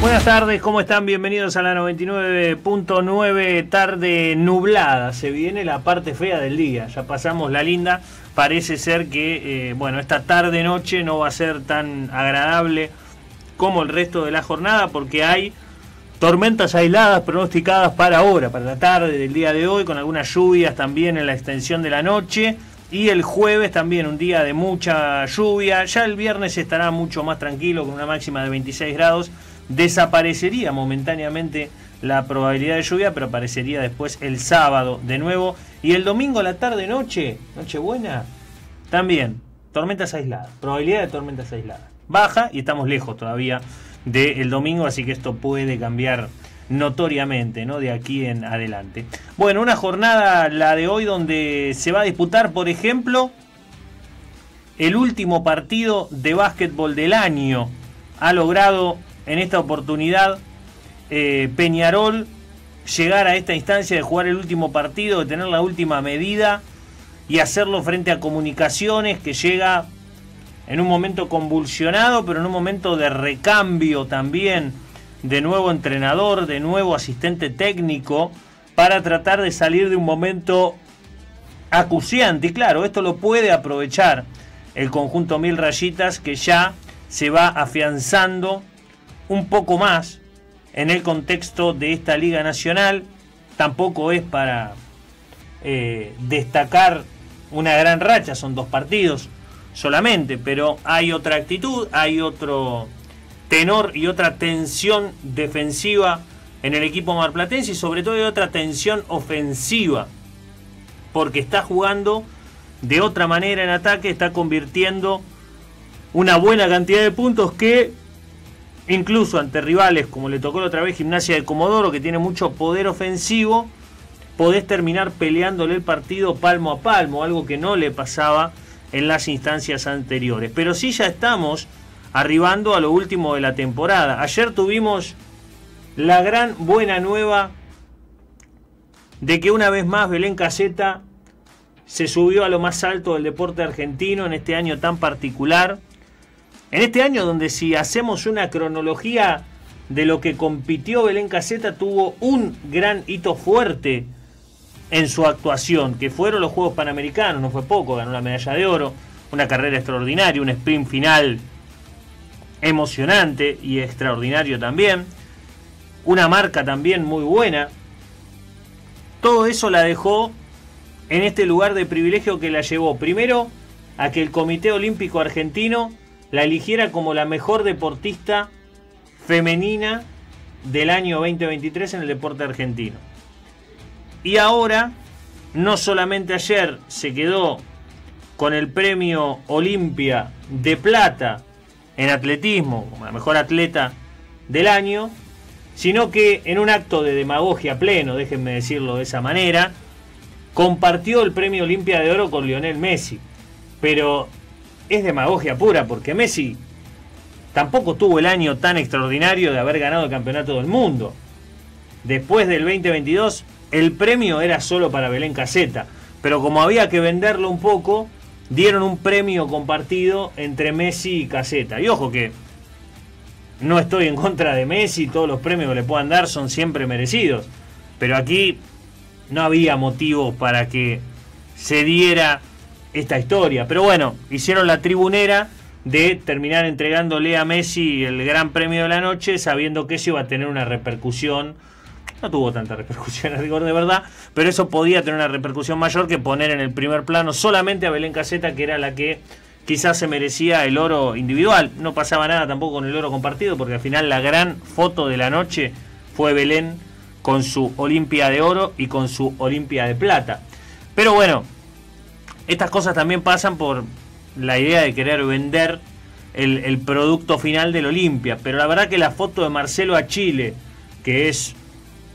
Buenas tardes, ¿cómo están? Bienvenidos a la 99.9 tarde nublada. Se viene la parte fea del día, ya pasamos la linda. Parece ser que, eh, bueno, esta tarde-noche no va a ser tan agradable como el resto de la jornada porque hay tormentas aisladas pronosticadas para ahora, para la tarde del día de hoy, con algunas lluvias también en la extensión de la noche. Y el jueves también un día de mucha lluvia. Ya el viernes estará mucho más tranquilo con una máxima de 26 grados desaparecería momentáneamente la probabilidad de lluvia, pero aparecería después el sábado de nuevo. Y el domingo a la tarde, noche, noche buena, también tormentas aisladas, probabilidad de tormentas aisladas. Baja y estamos lejos todavía del domingo, así que esto puede cambiar notoriamente, ¿no? De aquí en adelante. Bueno, una jornada, la de hoy, donde se va a disputar, por ejemplo, el último partido de básquetbol del año. Ha logrado en esta oportunidad eh, Peñarol llegar a esta instancia de jugar el último partido, de tener la última medida y hacerlo frente a comunicaciones que llega en un momento convulsionado, pero en un momento de recambio también, de nuevo entrenador, de nuevo asistente técnico, para tratar de salir de un momento acuciante. Y claro, esto lo puede aprovechar el conjunto Mil Rayitas que ya se va afianzando un poco más en el contexto de esta Liga Nacional. Tampoco es para eh, destacar una gran racha, son dos partidos solamente, pero hay otra actitud, hay otro tenor y otra tensión defensiva en el equipo marplatense y sobre todo hay otra tensión ofensiva, porque está jugando de otra manera en ataque, está convirtiendo una buena cantidad de puntos que incluso ante rivales como le tocó la otra vez Gimnasia del Comodoro, que tiene mucho poder ofensivo, podés terminar peleándole el partido palmo a palmo, algo que no le pasaba en las instancias anteriores. Pero sí ya estamos arribando a lo último de la temporada. Ayer tuvimos la gran buena nueva de que una vez más Belén Caseta se subió a lo más alto del deporte argentino en este año tan particular en este año, donde si hacemos una cronología de lo que compitió Belén Caseta, tuvo un gran hito fuerte en su actuación, que fueron los Juegos Panamericanos, no fue poco, ganó la medalla de oro, una carrera extraordinaria, un sprint final emocionante y extraordinario también, una marca también muy buena. Todo eso la dejó en este lugar de privilegio que la llevó primero a que el Comité Olímpico Argentino la eligiera como la mejor deportista femenina del año 2023 en el deporte argentino. Y ahora, no solamente ayer se quedó con el premio Olimpia de Plata en atletismo, como la mejor atleta del año, sino que en un acto de demagogia pleno, déjenme decirlo de esa manera, compartió el premio Olimpia de Oro con Lionel Messi. Pero es demagogia pura, porque Messi tampoco tuvo el año tan extraordinario de haber ganado el campeonato del mundo. Después del 2022, el premio era solo para Belén Caseta, pero como había que venderlo un poco, dieron un premio compartido entre Messi y Caseta. Y ojo que no estoy en contra de Messi, todos los premios que le puedan dar son siempre merecidos, pero aquí no había motivo para que se diera esta historia. Pero bueno, hicieron la tribunera de terminar entregándole a Messi el gran premio de la noche, sabiendo que eso iba a tener una repercusión. No tuvo tanta repercusión, a rigor de verdad, pero eso podía tener una repercusión mayor que poner en el primer plano solamente a Belén Caseta, que era la que quizás se merecía el oro individual. No pasaba nada tampoco con el oro compartido, porque al final la gran foto de la noche fue Belén con su Olimpia de Oro y con su Olimpia de Plata. Pero bueno, estas cosas también pasan por la idea de querer vender el, producto final del Olimpia. Pero la verdad que la foto de Marcelo a Chile, que es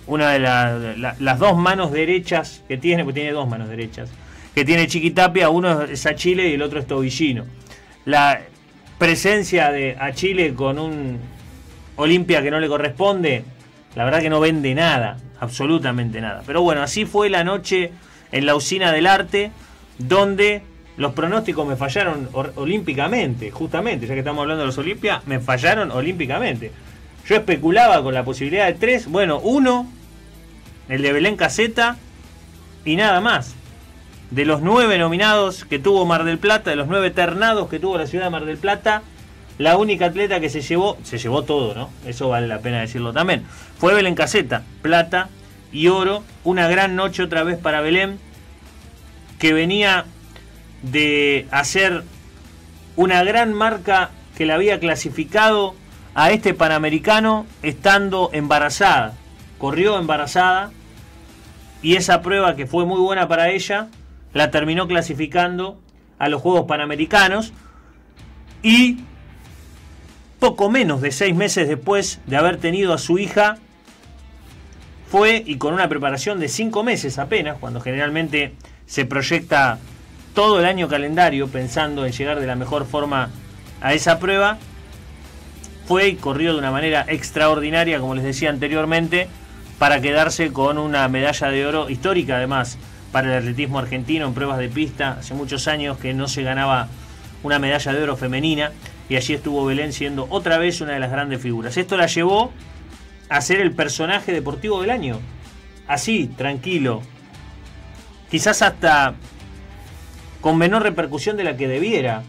una de las dos manos derechas que tiene, porque tiene dos manos derechas, que tiene Chiquitapia, uno es a Chile y el otro es Tobillino. La presencia de a Chile con un Olimpia que no le corresponde, la verdad que no vende nada, absolutamente nada. Pero bueno, así fue la noche en la usina del arte donde los pronósticos me fallaron olímpicamente, justamente, ya que estamos hablando de los Olimpia, me fallaron olímpicamente. Yo especulaba con la posibilidad de tres, bueno, uno, el de Belén Caseta, y nada más. De los nueve nominados que tuvo Mar del Plata, de los nueve ternados que tuvo la ciudad de Mar del Plata, la única atleta que se llevó, se llevó todo, ¿no? Eso vale la pena decirlo también. Fue Belén Caseta, plata y oro. Una gran noche otra vez para Belén que venía de hacer una gran marca que la había clasificado a este Panamericano estando embarazada. Corrió embarazada y esa prueba que fue muy buena para ella la terminó clasificando a los Juegos Panamericanos y poco menos de seis meses después de haber tenido a su hija fue y con una preparación de cinco meses apenas, cuando generalmente se proyecta todo el año calendario pensando en llegar de la mejor forma a esa prueba. Fue y corrió de una manera extraordinaria, como les decía anteriormente, para quedarse con una medalla de oro histórica además para el atletismo argentino en pruebas de pista. Hace muchos años que no se ganaba una medalla de oro femenina y allí estuvo Belén siendo otra vez una de las grandes figuras. Esto la llevó a ser el personaje deportivo del año. Así, tranquilo, quizás hasta con menor repercusión de la que debiera.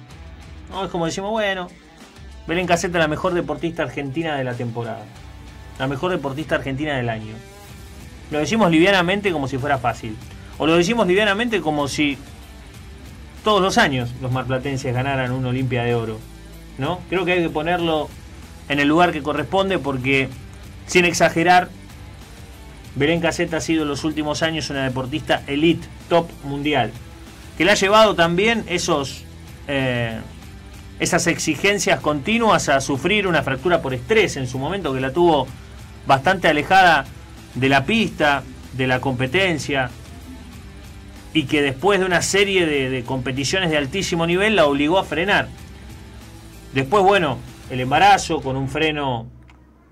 Es como decimos, bueno, Belén Caseta la mejor deportista argentina de la temporada, la mejor deportista argentina del año. Lo decimos livianamente como si fuera fácil, o lo decimos livianamente como si todos los años los marplatenses ganaran una Olimpia de Oro. ¿no? Creo que hay que ponerlo en el lugar que corresponde porque, sin exagerar, Belén Caseta ha sido en los últimos años una deportista elite, top mundial, que le ha llevado también esos, eh, esas exigencias continuas a sufrir una fractura por estrés en su momento, que la tuvo bastante alejada de la pista, de la competencia, y que después de una serie de competiciones de altísimo nivel la obligó a frenar. Después, bueno, el embarazo con un freno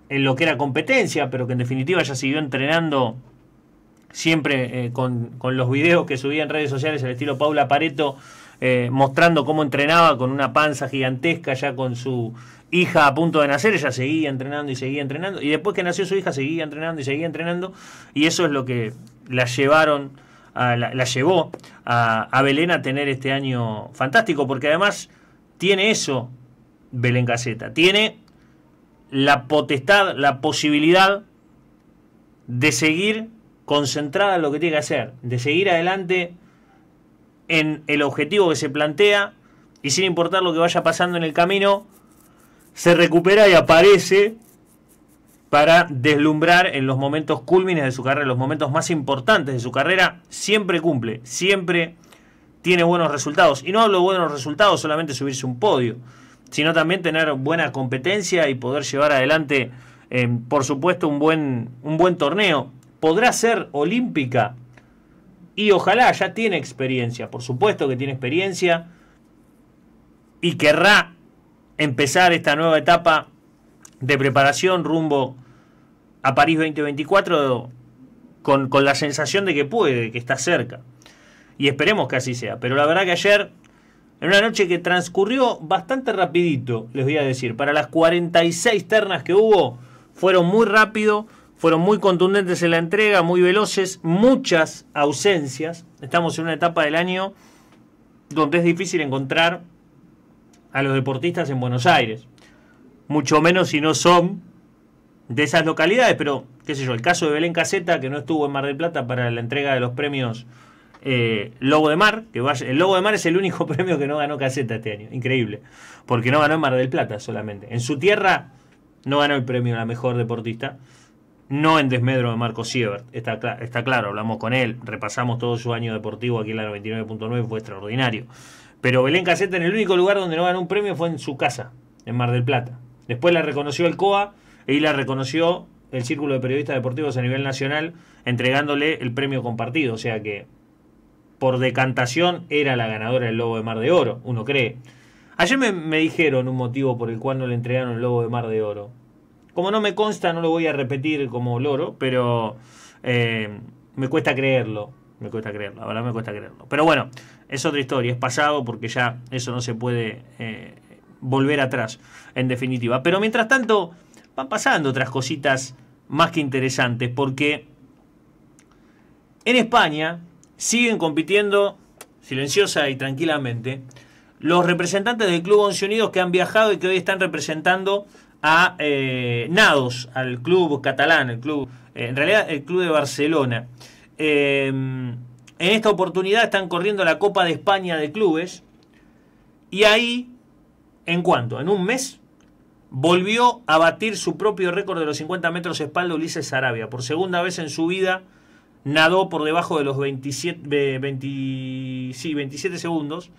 en lo que era competencia, pero que en definitiva ya siguió entrenando siempre eh, con, los videos que subía en redes sociales al estilo Paula Pareto, eh, mostrando cómo entrenaba con una panza gigantesca ya con su hija a punto de nacer, ella seguía entrenando y seguía entrenando, y después que nació su hija seguía entrenando y seguía entrenando, y eso es lo que la llevaron, la, llevó a, a Belén a tener este año fantástico, porque además tiene eso Belén Caseta, tiene la potestad, la posibilidad de seguir concentrada en lo que tiene que hacer, de seguir adelante en el objetivo que se plantea y sin importar lo que vaya pasando en el camino, se recupera y aparece para deslumbrar en los momentos culmines de su carrera, los momentos más importantes de su carrera, siempre cumple, siempre tiene buenos resultados. Y no hablo de buenos resultados, solamente subirse un podio sino también tener buena competencia y poder llevar adelante, eh, por supuesto, un buen, un buen torneo. Podrá ser olímpica y ojalá ya tiene experiencia, por supuesto que tiene experiencia y querrá empezar esta nueva etapa de preparación rumbo a París 2024 con, con la sensación de que puede, que está cerca. Y esperemos que así sea. Pero la verdad que ayer en una noche que transcurrió bastante rapidito, les voy a decir. Para las 46 ternas que hubo, fueron muy rápido, fueron muy contundentes en la entrega, muy veloces, muchas ausencias. Estamos en una etapa del año donde es difícil encontrar a los deportistas en Buenos Aires. Mucho menos si no son de esas localidades, pero qué sé yo, el caso de Belén Caseta, que no estuvo en Mar del Plata para la entrega de los premios eh, Lobo de Mar, que vaya, el Lobo de Mar es el único premio que no ganó Caseta este año, increíble, porque no ganó en Mar del Plata solamente. En su tierra no ganó el premio a la mejor deportista, no en desmedro de Marco Siebert, está, claro, hablamos con él, repasamos todo su año deportivo aquí en la 99.9, fue extraordinario. Pero Belén Caseta en el único lugar donde no ganó un premio fue en su casa, en Mar del Plata. Después la reconoció el COA y la reconoció el Círculo de Periodistas Deportivos a nivel nacional, entregándole el premio compartido. O sea que por decantación era la ganadora del Lobo de Mar de Oro, uno cree. Ayer me, dijeron un motivo por el cual no le entregaron el Lobo de Mar de Oro. Como no me consta, no lo voy a repetir como loro, pero eh, me cuesta creerlo. Me cuesta creerlo, la verdad me cuesta creerlo. Pero bueno, es otra historia, es pasado porque ya eso no se puede eh, volver atrás, en definitiva. Pero mientras tanto, van pasando otras cositas más que interesantes, porque en España, siguen compitiendo silenciosa y tranquilamente los representantes del Club Once Unidos que han viajado y que hoy están representando a eh, Nados, al club catalán, el club, eh, en realidad el club de Barcelona. Em, en esta oportunidad están corriendo la Copa de España de clubes y ahí, ¿en cuanto ¿En un mes? Volvió a batir su propio récord de los 50 metros espalda Ulises Arabia. Por segunda vez en su vida nadó por debajo de los 27, 20, 27 segundos.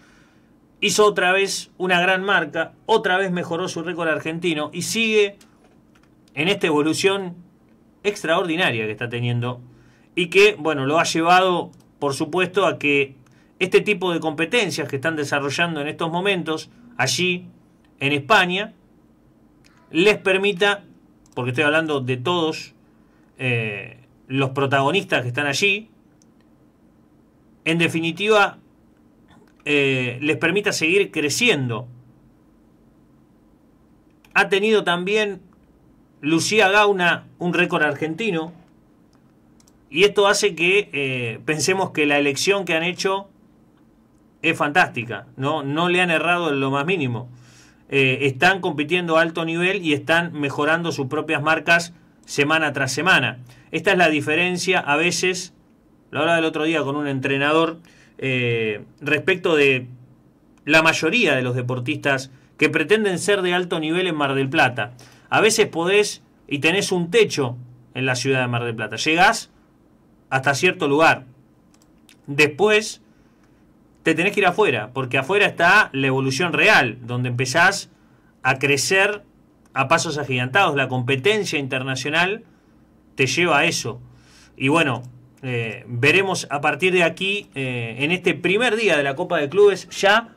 Hizo otra vez una gran marca, otra vez mejoró su récord argentino y sigue en esta evolución extraordinaria que está teniendo y que, bueno, lo ha llevado, por supuesto, a que este tipo de competencias que están desarrollando en estos momentos allí en España les permita, porque estoy hablando de todos eh, los protagonistas que están allí, en definitiva, eh, les permita seguir creciendo. Ha tenido también Lucía Gauna un récord argentino y esto hace que eh, pensemos que la elección que han hecho es fantástica, no, no le han errado en lo más mínimo. Eh, están compitiendo a alto nivel y están mejorando sus propias marcas semana tras semana. Esta es la diferencia a veces, lo hablaba el otro día con un entrenador, eh, respecto de la mayoría de los deportistas que pretenden ser de alto nivel en Mar del Plata. A veces podés y tenés un techo en la ciudad de Mar del Plata. Llegás hasta cierto lugar. Después te tenés que ir afuera, porque afuera está la evolución real, donde empezás a crecer a pasos agigantados. La competencia internacional te lleva a eso. Y bueno, eh, veremos a partir de aquí, eh, en este primer día de la Copa de Clubes, ya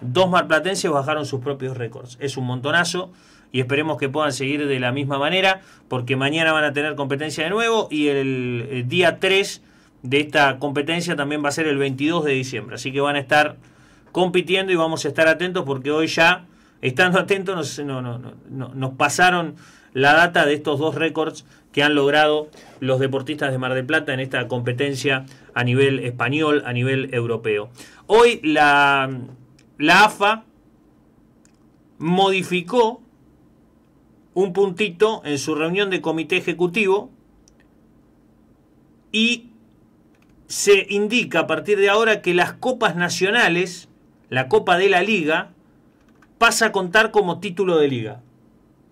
dos marplatenses bajaron sus propios récords. Es un montonazo y esperemos que puedan seguir de la misma manera, porque mañana van a tener competencia de nuevo y el, el día 3 de esta competencia también va a ser el 22 de diciembre. Así que van a estar compitiendo y vamos a estar atentos porque hoy ya Estando atentos, nos, nos pasaron la data de estos dos récords que han logrado los deportistas de Mar del Plata en esta competencia a nivel español, a nivel europeo. Hoy la, la AFA modificó un puntito en su reunión de comité ejecutivo y se indica a partir de ahora que las copas nacionales, la Copa de la Liga, pasa a contar como título de liga.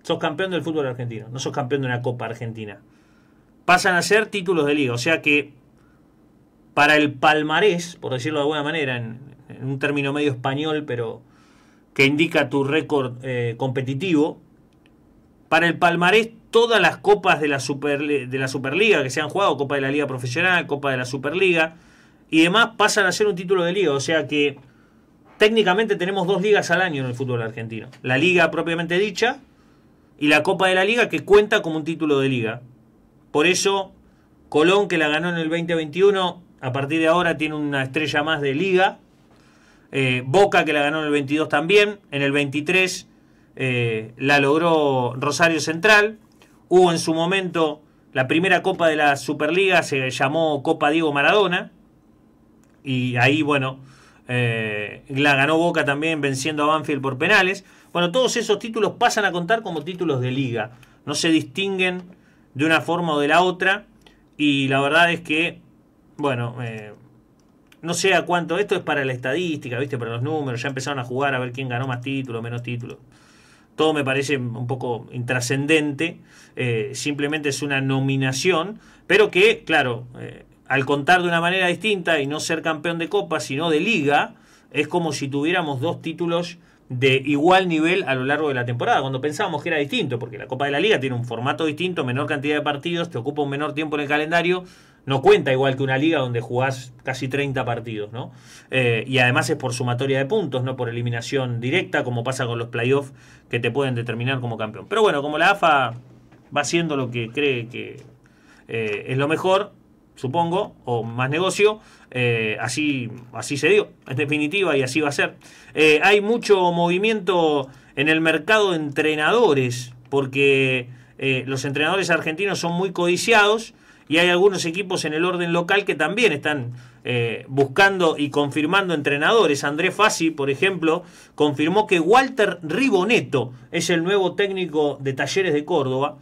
Sos campeón del fútbol argentino, no sos campeón de una Copa Argentina. Pasan a ser títulos de liga, o sea que para el palmarés, por decirlo de alguna manera, en, un término medio español, pero que indica tu récord eh, competitivo, para el palmarés todas las copas de la, de la Superliga que se han jugado, Copa de la Liga Profesional, Copa de la Superliga y demás, pasan a ser un título de liga, o sea que técnicamente tenemos dos ligas al año en el fútbol argentino. La liga propiamente dicha y la Copa de la Liga que cuenta como un título de liga. Por eso Colón, que la ganó en el 2021, a partir de ahora tiene una estrella más de liga. Eh, Boca, que la ganó en el 22 también. En el 23 eh, la logró Rosario Central. Hubo en su momento la primera Copa de la Superliga, se llamó Copa Diego Maradona. Y ahí, bueno, eh, la ganó Boca también venciendo a Banfield por penales. Bueno, todos esos títulos pasan a contar como títulos de liga. No se distinguen de una forma o de la otra. Y la verdad es que, bueno, eh, no sé a cuánto. Esto es para la estadística, ¿viste? Para los números. Ya empezaron a jugar a ver quién ganó más títulos, menos títulos. Todo me parece un poco intrascendente. Eh, simplemente es una nominación. Pero que, claro, al contar de una manera distinta y no ser campeón de copa, sino de liga, es como si tuviéramos dos títulos de igual nivel a lo largo de la temporada, cuando pensábamos que era distinto, porque la Copa de la Liga tiene un formato distinto, menor cantidad de partidos, te ocupa un menor tiempo en el calendario, no cuenta igual que una liga donde jugás casi 30 partidos, ¿no? Eh, y además es por sumatoria de puntos, no por eliminación directa, como pasa con los playoffs que te pueden determinar como campeón. Pero bueno, como la AFA va haciendo lo que cree que eh, es lo mejor, supongo, o más negocio, eh, así, así se dio, en definitiva, y así va a ser. Eh, hay mucho movimiento en el mercado de entrenadores, porque eh, los entrenadores argentinos son muy codiciados y hay algunos equipos en el orden local que también están buscando y confirmando entrenadores. ...André Fassi, por ejemplo, confirmó que Walter Riboneto es el nuevo técnico de Talleres de Córdoba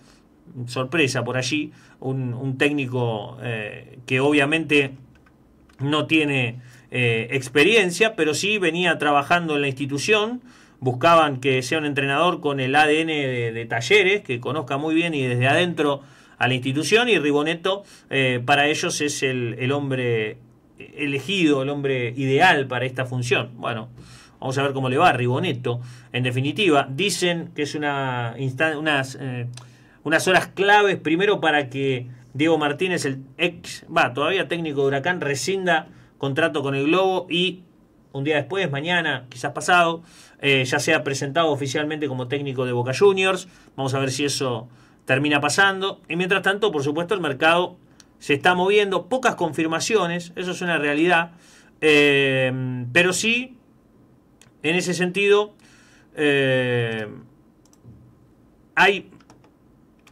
sorpresa por allí un, técnico eh, que obviamente no tiene eh, experiencia, pero sí venía trabajando en la institución. Buscaban que sea un entrenador con el ADN de, talleres, que conozca muy bien y desde adentro a la institución. Y Riboneto eh, para ellos es el, hombre elegido, el hombre ideal para esta función. Bueno, Vamos a ver cómo le va a Riboneto. En definitiva, dicen que es una, unas horas claves, primero para que Diego Martínez, el ex, va, todavía técnico de Huracán, rescinda contrato con el Globo y un día después, mañana, quizás pasado, eh, ya sea presentado oficialmente como técnico de Boca Juniors. Vamos a ver si eso termina pasando. Y mientras tanto, por supuesto, el mercado se está moviendo. Pocas confirmaciones, eso es una realidad. Eh, pero sí, en ese sentido, eh, hay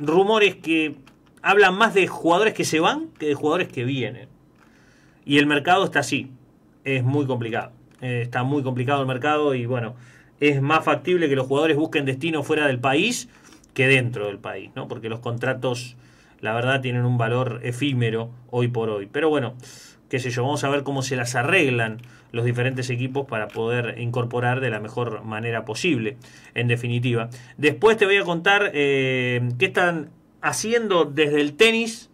rumores que hablan más de jugadores que se van que de jugadores que vienen. Y el mercado está así. Es muy complicado. Eh, está muy complicado el mercado y bueno, es más factible que los jugadores busquen destino fuera del país que dentro del país, ¿no? Porque los contratos, la verdad, tienen un valor efímero hoy por hoy. Pero bueno, qué sé yo, vamos a ver cómo se las arreglan los diferentes equipos para poder incorporar de la mejor manera posible, en definitiva. Después te voy a contar eh, qué están haciendo desde el tenis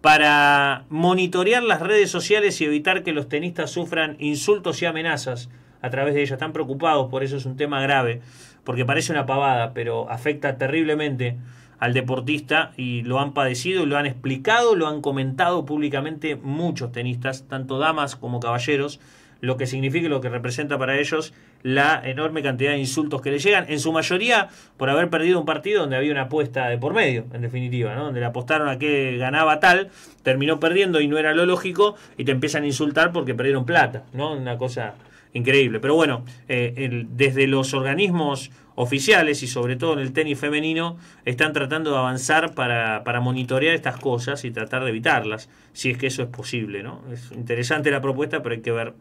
para monitorear las redes sociales y evitar que los tenistas sufran insultos y amenazas a través de ellas. Están preocupados, por eso es un tema grave, porque parece una pavada, pero afecta terriblemente al deportista y lo han padecido, lo han explicado, lo han comentado públicamente muchos tenistas, tanto damas como caballeros lo que significa y lo que representa para ellos la enorme cantidad de insultos que le llegan, en su mayoría por haber perdido un partido donde había una apuesta de por medio, en definitiva, ¿no? donde le apostaron a que ganaba tal, terminó perdiendo y no era lo lógico, y te empiezan a insultar porque perdieron plata, ¿no? Una cosa increíble. Pero bueno, eh, desde los organismos oficiales y sobre todo en el tenis femenino están tratando de avanzar para, para, monitorear estas cosas y tratar de evitarlas, si es que eso es posible. ¿no? Es interesante la propuesta, pero hay que ver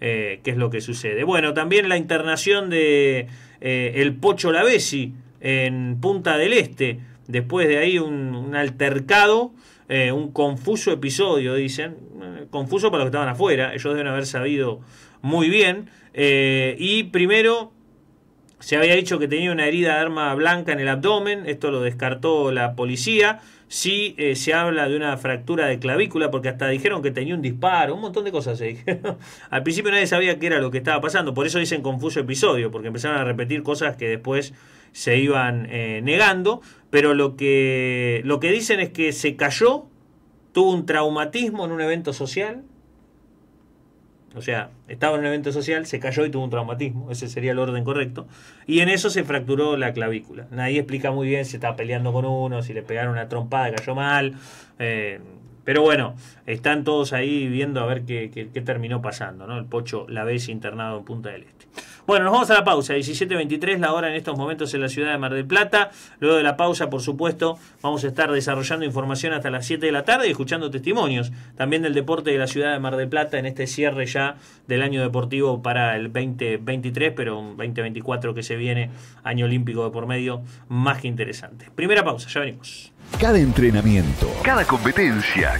eh, qué es lo que sucede. Bueno, también la internación de eh, el Pocho Lavesi en Punta del Este. Después de ahí un, altercado, eh, un confuso episodio, dicen. Confuso para los que estaban afuera, ellos deben haber sabido muy bien. y primero se había dicho que tenía una herida de arma blanca en el abdomen, esto lo descartó la policía si eh, se habla de una fractura de clavícula, porque hasta dijeron que tenía un disparo, un montón de cosas se dijeron. Al principio nadie sabía qué era lo que estaba pasando, por eso dicen confuso episodio, porque empezaron a repetir cosas que después se iban eh, negando, pero lo que, lo que dicen es que se cayó, tuvo un traumatismo en un evento social, o sea, estaba en un evento social, se cayó y tuvo un traumatismo. Ese sería el orden correcto. Y en eso se fracturó la clavícula. Nadie explica muy bien si estaba peleando con uno, si le pegaron una trompada, cayó mal. Eh, pero bueno, están todos ahí viendo a ver qué, terminó pasando. ¿no? El Pocho la vez internado en Punta del Este. Bueno, nos vamos a la pausa. 17.23 la hora en estos momentos en la ciudad de Mar del Plata. Luego de la pausa, por supuesto, vamos a estar desarrollando información hasta las 7 de la tarde y escuchando testimonios también del deporte de la ciudad de Mar del Plata en este cierre ya del año deportivo para el 2023, pero un 2024 que se viene, año olímpico de por medio, más que interesante. Primera pausa, ya venimos. Cada entrenamiento, cada competencia,